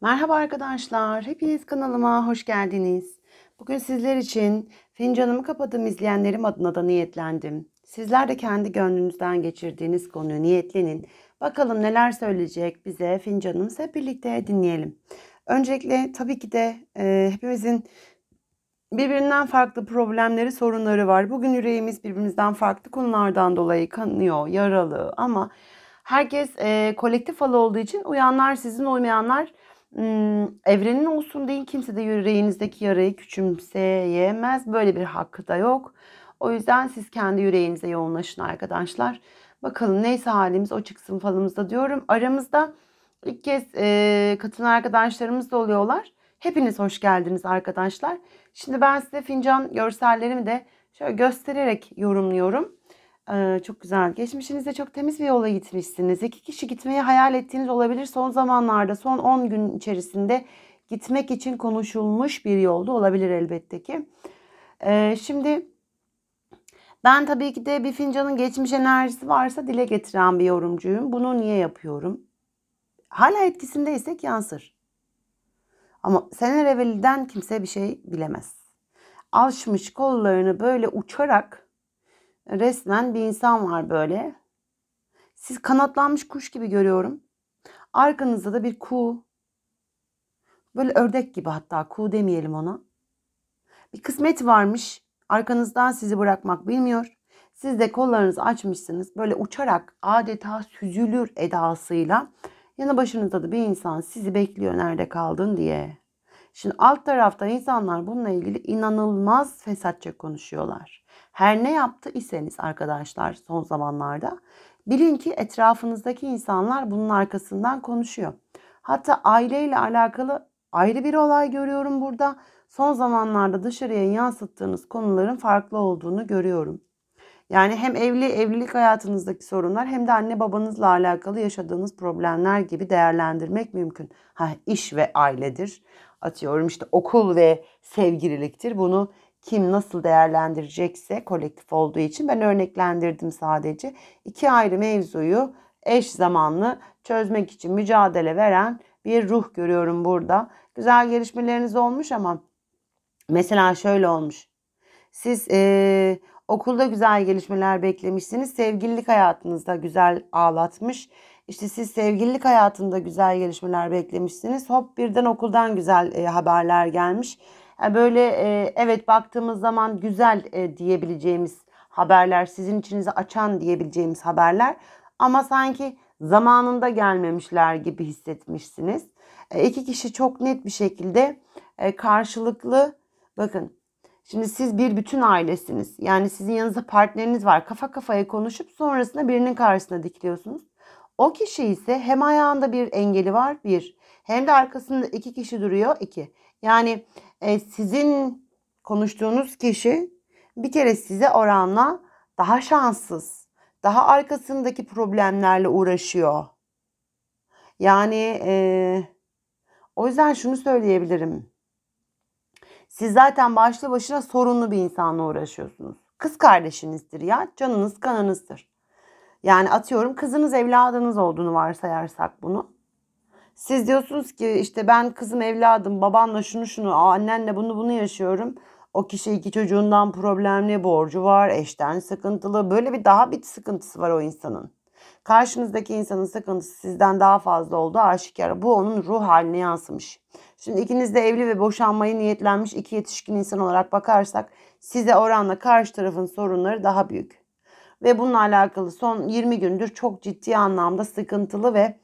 Merhaba arkadaşlar, hepiniz kanalıma hoş geldiniz. Bugün sizler için fincanımı kapadım izleyenlerim adına da niyetlendim. Sizler de kendi gönlünüzden geçirdiğiniz konuyu niyetlenin. Bakalım neler söyleyecek bize fincanımız hep birlikte dinleyelim. Öncelikle tabii ki de e, hepimizin birbirinden farklı problemleri, sorunları var. Bugün yüreğimiz birbirimizden farklı konulardan dolayı kanıyor, yaralı ama herkes e, kolektif halı olduğu için uyanlar sizin, uymayanlar Hmm, evrenin olsun değil kimse de yüreğinizdeki yarayı küçümseyemez. Böyle bir hakkı da yok. O yüzden siz kendi yüreğinize yoğunlaşın arkadaşlar. Bakalım neyse halimiz o çıksın falımızda diyorum. Aramızda ilk kez e, katılan arkadaşlarımız da oluyorlar. Hepiniz hoş geldiniz arkadaşlar. Şimdi ben size fincan görsellerimi de şöyle göstererek yorumluyorum. Ee, çok güzel. Geçmişinizde çok temiz bir yola gitmişsiniz. İki kişi gitmeyi hayal ettiğiniz olabilir. Son zamanlarda, son 10 gün içerisinde gitmek için konuşulmuş bir yolda olabilir elbette ki. Ee, şimdi ben tabii ki de bir fincanın geçmiş enerjisi varsa dile getiren bir yorumcuyum. Bunu niye yapıyorum? Hala etkisindeysek yansır. Ama seneler evvelden kimse bir şey bilemez. Alışmış kollarını böyle uçarak resmen bir insan var böyle. Siz kanatlanmış kuş gibi görüyorum. Arkanızda da bir kuğu. Böyle ördek gibi hatta kuğu demeyelim ona. Bir kısmet varmış. Arkanızdan sizi bırakmak bilmiyor. Siz de kollarınızı açmışsınız. Böyle uçarak adeta süzülür edasıyla. Yanı başınızda da bir insan sizi bekliyor nerede kaldın diye. Şimdi alt tarafta insanlar bununla ilgili inanılmaz fesatça konuşuyorlar. Her ne yaptı iseniz arkadaşlar son zamanlarda bilin ki etrafınızdaki insanlar bunun arkasından konuşuyor. Hatta aileyle alakalı ayrı bir olay görüyorum burada. Son zamanlarda dışarıya yansıttığınız konuların farklı olduğunu görüyorum. Yani hem evli evlilik hayatınızdaki sorunlar hem de anne babanızla alakalı yaşadığınız problemler gibi değerlendirmek mümkün. Ha iş ve ailedir. Atıyorum işte okul ve sevgililiktir. Bunu kim nasıl değerlendirecekse kolektif olduğu için ben örneklendirdim sadece. İki ayrı mevzuyu eş zamanlı çözmek için mücadele veren bir ruh görüyorum burada. Güzel gelişmeleriniz olmuş ama mesela şöyle olmuş. Siz ee, okulda güzel gelişmeler beklemişsiniz. Sevgililik hayatınızda güzel ağlatmış. İşte siz sevgililik hayatında güzel gelişmeler beklemişsiniz. Hop birden okuldan güzel e, haberler gelmiş. Yani böyle e, evet baktığımız zaman güzel e, diyebileceğimiz haberler, sizin içinizi açan diyebileceğimiz haberler ama sanki zamanında gelmemişler gibi hissetmişsiniz. E, iki kişi çok net bir şekilde e, karşılıklı bakın Şimdi siz bir bütün ailesiniz. Yani sizin yanınızda partneriniz var. Kafa kafaya konuşup sonrasında birinin karşısına dikiliyorsunuz. O kişi ise hem ayağında bir engeli var bir. Hem de arkasında iki kişi duruyor iki. Yani e, sizin konuştuğunuz kişi bir kere size oranla daha şanssız, daha arkasındaki problemlerle uğraşıyor. Yani e, o yüzden şunu söyleyebilirim. Siz zaten başlı başına sorunlu bir insanla uğraşıyorsunuz. Kız kardeşinizdir ya, canınız kanınızdır. Yani atıyorum kızınız evladınız olduğunu varsayarsak bunu. Siz diyorsunuz ki işte ben kızım evladım babanla şunu şunu annenle bunu bunu yaşıyorum. O kişi iki çocuğundan problemli borcu var eşten sıkıntılı böyle bir daha bir sıkıntısı var o insanın. Karşınızdaki insanın sıkıntısı sizden daha fazla oldu aşikar. Bu onun ruh haline yansımış. Şimdi ikiniz de evli ve boşanmayı niyetlenmiş iki yetişkin insan olarak bakarsak size oranla karşı tarafın sorunları daha büyük. Ve bununla alakalı son 20 gündür çok ciddi anlamda sıkıntılı ve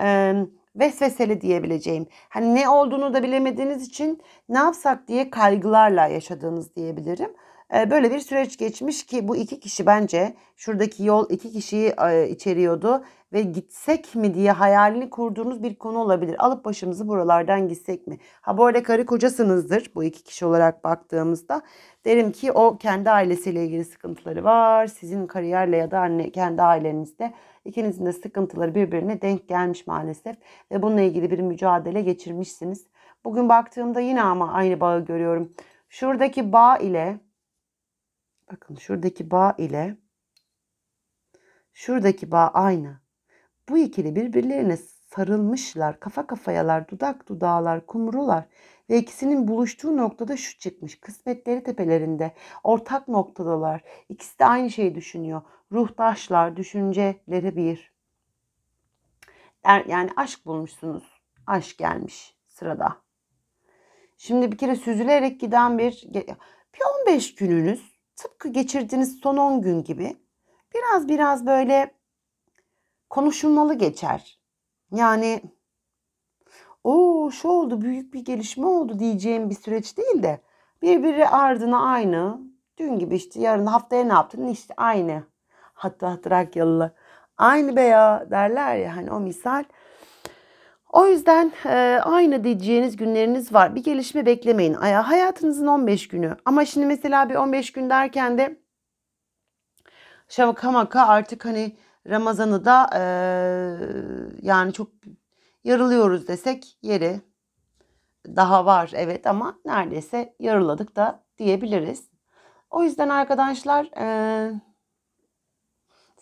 e, vesveseli diyebileceğim. Hani ne olduğunu da bilemediğiniz için ne yapsak diye kaygılarla yaşadığınız diyebilirim. Böyle bir süreç geçmiş ki bu iki kişi bence şuradaki yol iki kişiyi içeriyordu ve gitsek mi diye hayalini kurduğunuz bir konu olabilir. Alıp başımızı buralardan gitsek mi? Ha bu arada karı kocasınızdır bu iki kişi olarak baktığımızda. Derim ki o kendi ailesiyle ilgili sıkıntıları var. Sizin kariyerle ya da anne, kendi ailenizde ikinizin de sıkıntıları birbirine denk gelmiş maalesef. Ve bununla ilgili bir mücadele geçirmişsiniz. Bugün baktığımda yine ama aynı bağı görüyorum. Şuradaki bağ ile Bakın şuradaki bağ ile şuradaki bağ aynı. Bu ikili birbirlerine sarılmışlar, kafa kafayalar, dudak dudağlar, kumrular ve ikisinin buluştuğu noktada şu çıkmış. Kısmetleri tepelerinde, ortak noktadalar. İkisi de aynı şeyi düşünüyor. Ruhtaşlar, düşünceleri bir. Yani aşk bulmuşsunuz. Aşk gelmiş sırada. Şimdi bir kere süzülerek giden bir bir 15 gününüz tıpkı geçirdiğiniz son 10 gün gibi biraz biraz böyle konuşulmalı geçer. Yani o şu oldu büyük bir gelişme oldu diyeceğim bir süreç değil de birbiri ardına aynı dün gibi işte yarın haftaya ne yaptın işte aynı hatta Trakyalılar aynı be ya derler ya hani o misal o yüzden e, aynı diyeceğiniz günleriniz var. Bir gelişme beklemeyin. Hayatınızın 15 günü. Ama şimdi mesela bir 15 gün derken de şaka maka artık hani Ramazan'ı da e, yani çok yarılıyoruz desek yeri daha var evet ama neredeyse yarıladık da diyebiliriz. O yüzden arkadaşlar e,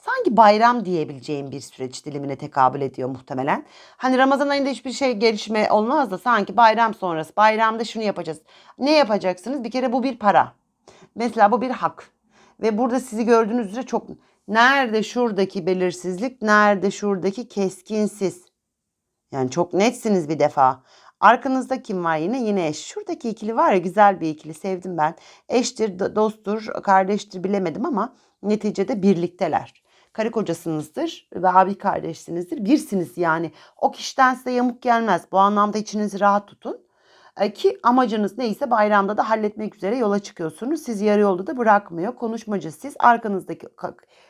sanki bayram diyebileceğim bir süreç dilimine tekabül ediyor muhtemelen. Hani Ramazan ayında hiçbir şey gelişme olmaz da sanki bayram sonrası bayramda şunu yapacağız. Ne yapacaksınız? Bir kere bu bir para. Mesela bu bir hak. Ve burada sizi gördüğünüz üzere çok nerede şuradaki belirsizlik, nerede şuradaki keskinsiz. Yani çok netsiniz bir defa. Arkanızda kim var yine? Yine eş. Şuradaki ikili var ya güzel bir ikili sevdim ben. Eştir, dosttur, kardeştir bilemedim ama neticede birlikteler karı kocasınızdır ve abi kardeşsinizdir. Birsiniz yani. O kişiden size yamuk gelmez. Bu anlamda içinizi rahat tutun. E, ki amacınız neyse bayramda da halletmek üzere yola çıkıyorsunuz. Sizi yarı yolda da bırakmıyor. Konuşmacı siz arkanızdaki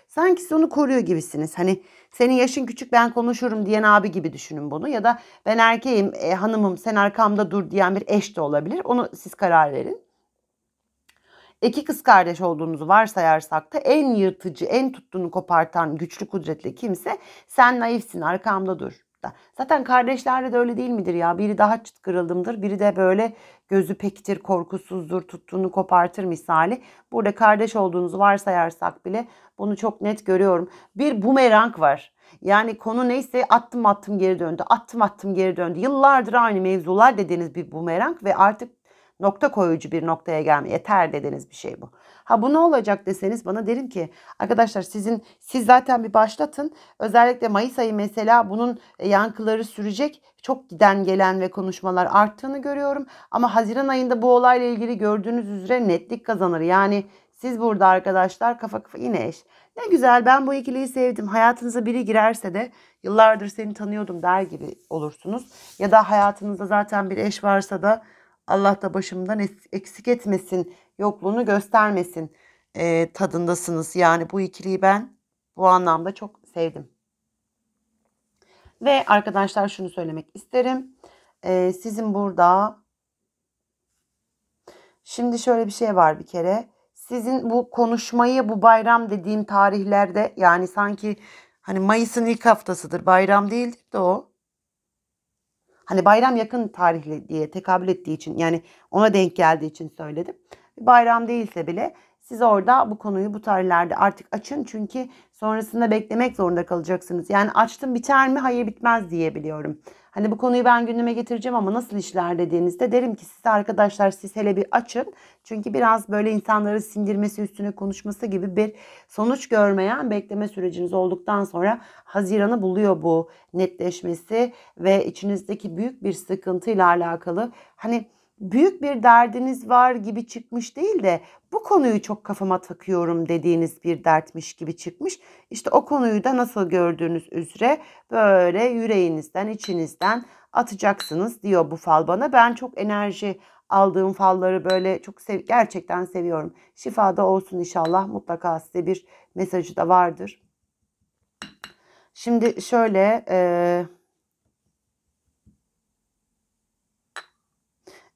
sanki onu koruyor gibisiniz. Hani senin yaşın küçük ben konuşurum diyen abi gibi düşünün bunu. Ya da ben erkeğim e, hanımım sen arkamda dur diyen bir eş de olabilir. Onu siz karar verin iki kız kardeş olduğunuzu varsayarsak da en yırtıcı, en tuttuğunu kopartan güçlü kudretli kimse sen naifsin arkamda dur da. Zaten kardeşlerle de öyle değil midir ya? Biri daha çıt kırıldımdır, biri de böyle gözü pektir, korkusuzdur, tuttuğunu kopartır misali. Burada kardeş olduğunuzu varsayarsak bile bunu çok net görüyorum. Bir bumerang var. Yani konu neyse attım attım geri döndü, attım attım geri döndü. Yıllardır aynı mevzular dediğiniz bir bumerang ve artık nokta koyucu bir noktaya gelme. Yeter dediğiniz bir şey bu. Ha bu ne olacak deseniz bana derim ki arkadaşlar sizin siz zaten bir başlatın. Özellikle Mayıs ayı mesela bunun e, yankıları sürecek. Çok giden gelen ve konuşmalar arttığını görüyorum. Ama Haziran ayında bu olayla ilgili gördüğünüz üzere netlik kazanır. Yani siz burada arkadaşlar kafa kafa yine eş. Ne güzel ben bu ikiliyi sevdim. Hayatınıza biri girerse de yıllardır seni tanıyordum der gibi olursunuz. Ya da hayatınızda zaten bir eş varsa da Allah da başımdan eksik etmesin, yokluğunu göstermesin e, tadındasınız. Yani bu ikiliyi ben bu anlamda çok sevdim. Ve arkadaşlar şunu söylemek isterim. E, sizin burada şimdi şöyle bir şey var bir kere. Sizin bu konuşmayı bu bayram dediğim tarihlerde yani sanki hani Mayıs'ın ilk haftasıdır bayram değildir de o Hani bayram yakın tarihli diye tekabül ettiği için yani ona denk geldiği için söyledim. Bayram değilse bile siz orada bu konuyu bu tarihlerde artık açın çünkü sonrasında beklemek zorunda kalacaksınız. Yani açtım biter mi? Hayır bitmez diye biliyorum. Hani bu konuyu ben gündeme getireceğim ama nasıl işler dediğinizde derim ki siz arkadaşlar siz hele bir açın. Çünkü biraz böyle insanların sindirmesi üstüne konuşması gibi bir sonuç görmeyen bekleme süreciniz olduktan sonra Haziran'ı buluyor bu netleşmesi ve içinizdeki büyük bir sıkıntıyla alakalı. Hani büyük bir derdiniz var gibi çıkmış değil de bu konuyu çok kafama takıyorum dediğiniz bir dertmiş gibi çıkmış. İşte o konuyu da nasıl gördüğünüz üzere böyle yüreğinizden içinizden atacaksınız diyor bu fal bana. Ben çok enerji aldığım falları böyle çok sev gerçekten seviyorum. Şifada olsun inşallah mutlaka size bir mesajı da vardır. Şimdi şöyle... Ee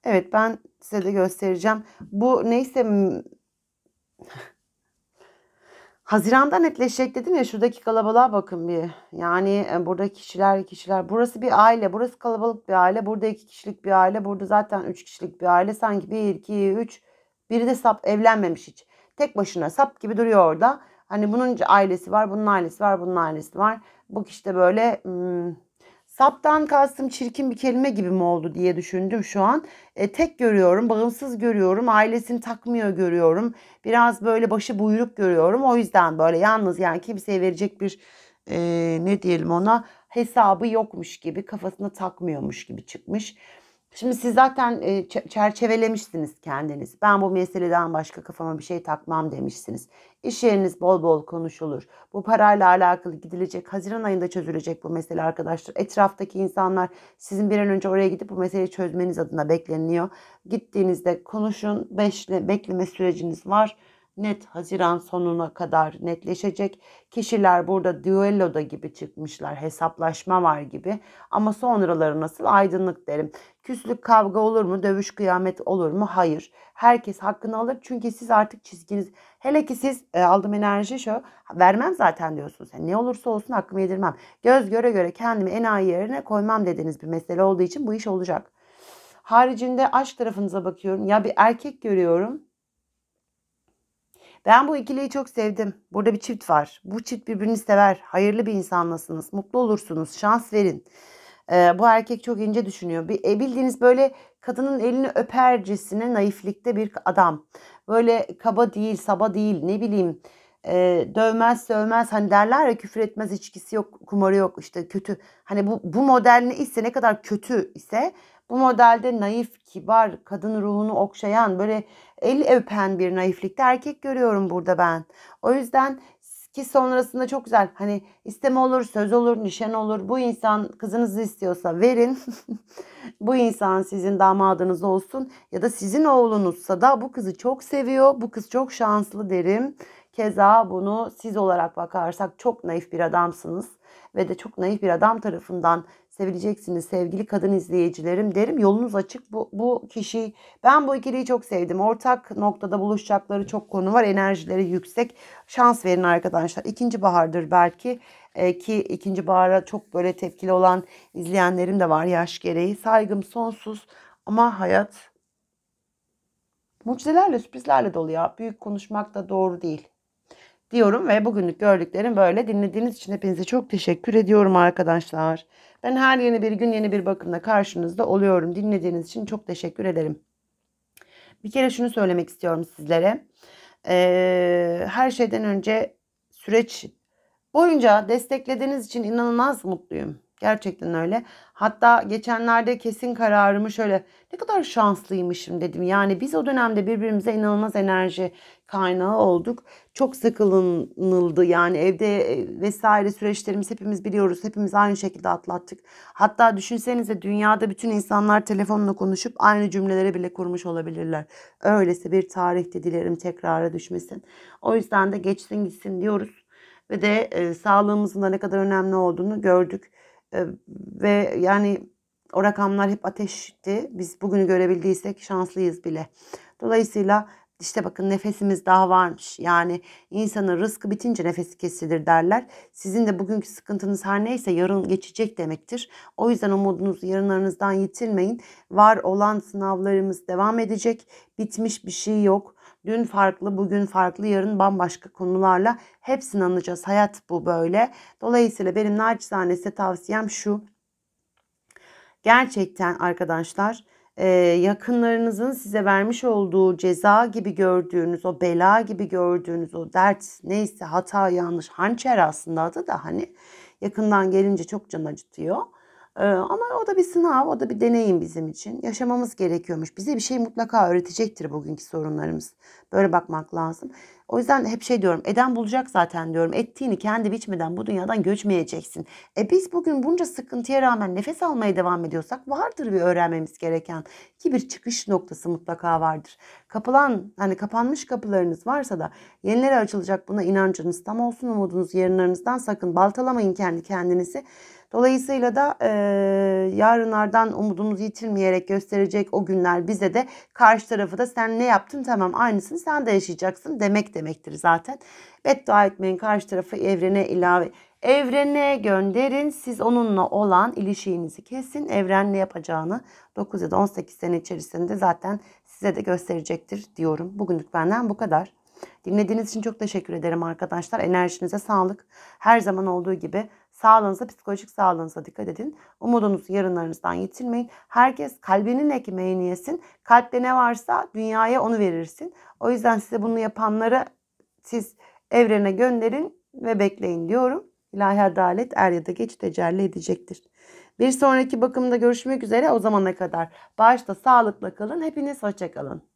Evet ben size de göstereceğim. Bu neyse Haziran'da netleşecek dedim ya şuradaki kalabalığa bakın bir. Yani e, burada kişiler kişiler. Burası bir aile. Burası kalabalık bir aile. Burada iki kişilik bir aile. Burada zaten üç kişilik bir aile. Sanki bir, iki, üç. Biri de sap evlenmemiş hiç. Tek başına sap gibi duruyor orada. Hani bunun ailesi var, bunun ailesi var, bunun ailesi var. Bu kişi de böyle hmm, Saptan kastım çirkin bir kelime gibi mi oldu diye düşündüm şu an. E, tek görüyorum, bağımsız görüyorum, ailesini takmıyor görüyorum. Biraz böyle başı buyruk görüyorum. O yüzden böyle yalnız yani kimseye verecek bir e, ne diyelim ona hesabı yokmuş gibi, kafasına takmıyormuş gibi çıkmış. Şimdi siz zaten e, çerçevelemişsiniz kendiniz. Ben bu meseleden başka kafama bir şey takmam demişsiniz. İş yeriniz bol bol konuşulur. Bu parayla alakalı gidilecek. Haziran ayında çözülecek bu mesele arkadaşlar. Etraftaki insanlar sizin bir an önce oraya gidip bu meseleyi çözmeniz adına bekleniyor. Gittiğinizde konuşun. Beşle, bekleme süreciniz var net Haziran sonuna kadar netleşecek. Kişiler burada düelloda gibi çıkmışlar. Hesaplaşma var gibi. Ama sonraları nasıl aydınlık derim. Küslük kavga olur mu? Dövüş kıyamet olur mu? Hayır. Herkes hakkını alır. Çünkü siz artık çizginiz. Hele ki siz e, aldım enerji şu. Vermem zaten diyorsunuz. Yani ne olursa olsun hakkımı yedirmem. Göz göre göre kendimi enayi yerine koymam dediğiniz bir mesele olduğu için bu iş olacak. Haricinde aşk tarafınıza bakıyorum. Ya bir erkek görüyorum ben bu ikiliyi çok sevdim. Burada bir çift var. Bu çift birbirini sever. Hayırlı bir insanlasınız. Mutlu olursunuz. Şans verin. Ee, bu erkek çok ince düşünüyor. Bir, e, bildiğiniz böyle kadının elini öpercesine naiflikte bir adam. Böyle kaba değil, saba değil ne bileyim. E, dövmez, sövmez hani derler ya küfür etmez, içkisi yok, kumarı yok işte kötü. Hani bu, bu model ne ise ne kadar kötü ise bu modelde naif, kibar, kadın ruhunu okşayan, böyle el öpen bir naiflikte erkek görüyorum burada ben. O yüzden ki sonrasında çok güzel hani isteme olur, söz olur, nişan olur. Bu insan kızınızı istiyorsa verin. bu insan sizin damadınız olsun ya da sizin oğlunuzsa da bu kızı çok seviyor. Bu kız çok şanslı derim. Keza bunu siz olarak bakarsak çok naif bir adamsınız ve de çok naif bir adam tarafından sevileceksiniz sevgili kadın izleyicilerim derim. Yolunuz açık bu, bu kişi. Ben bu ikiliyi çok sevdim. Ortak noktada buluşacakları çok konu var. Enerjileri yüksek. Şans verin arkadaşlar. İkinci bahardır belki e, ki ikinci bahara çok böyle tepkili olan izleyenlerim de var yaş gereği. Saygım sonsuz ama hayat mucizelerle sürprizlerle dolu ya. Büyük konuşmak da doğru değil diyorum ve bugünlük gördüklerim böyle. Dinlediğiniz için hepinize çok teşekkür ediyorum arkadaşlar. Ben her yeni bir gün yeni bir bakımda karşınızda oluyorum. Dinlediğiniz için çok teşekkür ederim. Bir kere şunu söylemek istiyorum sizlere. Ee, her şeyden önce süreç boyunca desteklediğiniz için inanılmaz mutluyum. Gerçekten öyle. Hatta geçenlerde kesin kararımı şöyle ne kadar şanslıymışım dedim. Yani biz o dönemde birbirimize inanılmaz enerji kaynağı olduk. Çok sıkılınıldı yani evde e, vesaire süreçlerimiz hepimiz biliyoruz. Hepimiz aynı şekilde atlattık. Hatta düşünsenize dünyada bütün insanlar telefonla konuşup aynı cümlelere bile kurmuş olabilirler. Öylesi bir tarihte dilerim tekrara düşmesin. O yüzden de geçsin gitsin diyoruz ve de e, sağlığımızın da ne kadar önemli olduğunu gördük ve yani o rakamlar hep ateşti. Biz bugünü görebildiysek şanslıyız bile. Dolayısıyla işte bakın nefesimiz daha varmış. Yani insanın rızkı bitince nefesi kesilir derler. Sizin de bugünkü sıkıntınız her neyse yarın geçecek demektir. O yüzden umudunuzu yarınlarınızdan yitirmeyin. Var olan sınavlarımız devam edecek. Bitmiş bir şey yok. Dün farklı, bugün farklı, yarın bambaşka konularla hepsini anlayacağız. Hayat bu böyle. Dolayısıyla benim naçizane size tavsiyem şu. Gerçekten arkadaşlar e, yakınlarınızın size vermiş olduğu ceza gibi gördüğünüz o bela gibi gördüğünüz o dert neyse hata yanlış hançer aslında adı da hani yakından gelince çok can acıtıyor. Ee, ama o da bir sınav, o da bir deneyim bizim için. Yaşamamız gerekiyormuş. Bize bir şey mutlaka öğretecektir bugünkü sorunlarımız. Böyle bakmak lazım. O yüzden hep şey diyorum eden bulacak zaten diyorum. Ettiğini kendi biçmeden bu dünyadan göçmeyeceksin. E biz bugün bunca sıkıntıya rağmen nefes almaya devam ediyorsak vardır bir öğrenmemiz gereken ki bir çıkış noktası mutlaka vardır. Kapılan hani kapanmış kapılarınız varsa da yenileri açılacak buna inancınız tam olsun umudunuz yarınlarınızdan sakın baltalamayın kendi kendinizi. Dolayısıyla da e, yarınlardan umudumuzu yitirmeyerek gösterecek o günler bize de karşı tarafı da sen ne yaptın tamam aynısını sen de yaşayacaksın demek de demektir zaten. Beddua etmeyin karşı tarafı evrene ilave. Evrene gönderin. Siz onunla olan ilişiğinizi kesin. Evren ne yapacağını 9 ya da 18 sene içerisinde zaten size de gösterecektir diyorum. Bugünlük benden bu kadar. Dinlediğiniz için çok teşekkür ederim arkadaşlar. Enerjinize sağlık. Her zaman olduğu gibi Sağlığınıza, psikolojik sağlığınıza dikkat edin. Umudunuzu yarınlarınızdan yitirmeyin. Herkes kalbinin ekmeğini yesin. Kalpte ne varsa dünyaya onu verirsin. O yüzden size bunu yapanları siz evrene gönderin ve bekleyin diyorum. İlahi adalet er ya da geç tecelli edecektir. Bir sonraki bakımda görüşmek üzere. O zamana kadar başta sağlıkla kalın. Hepiniz hoşçakalın.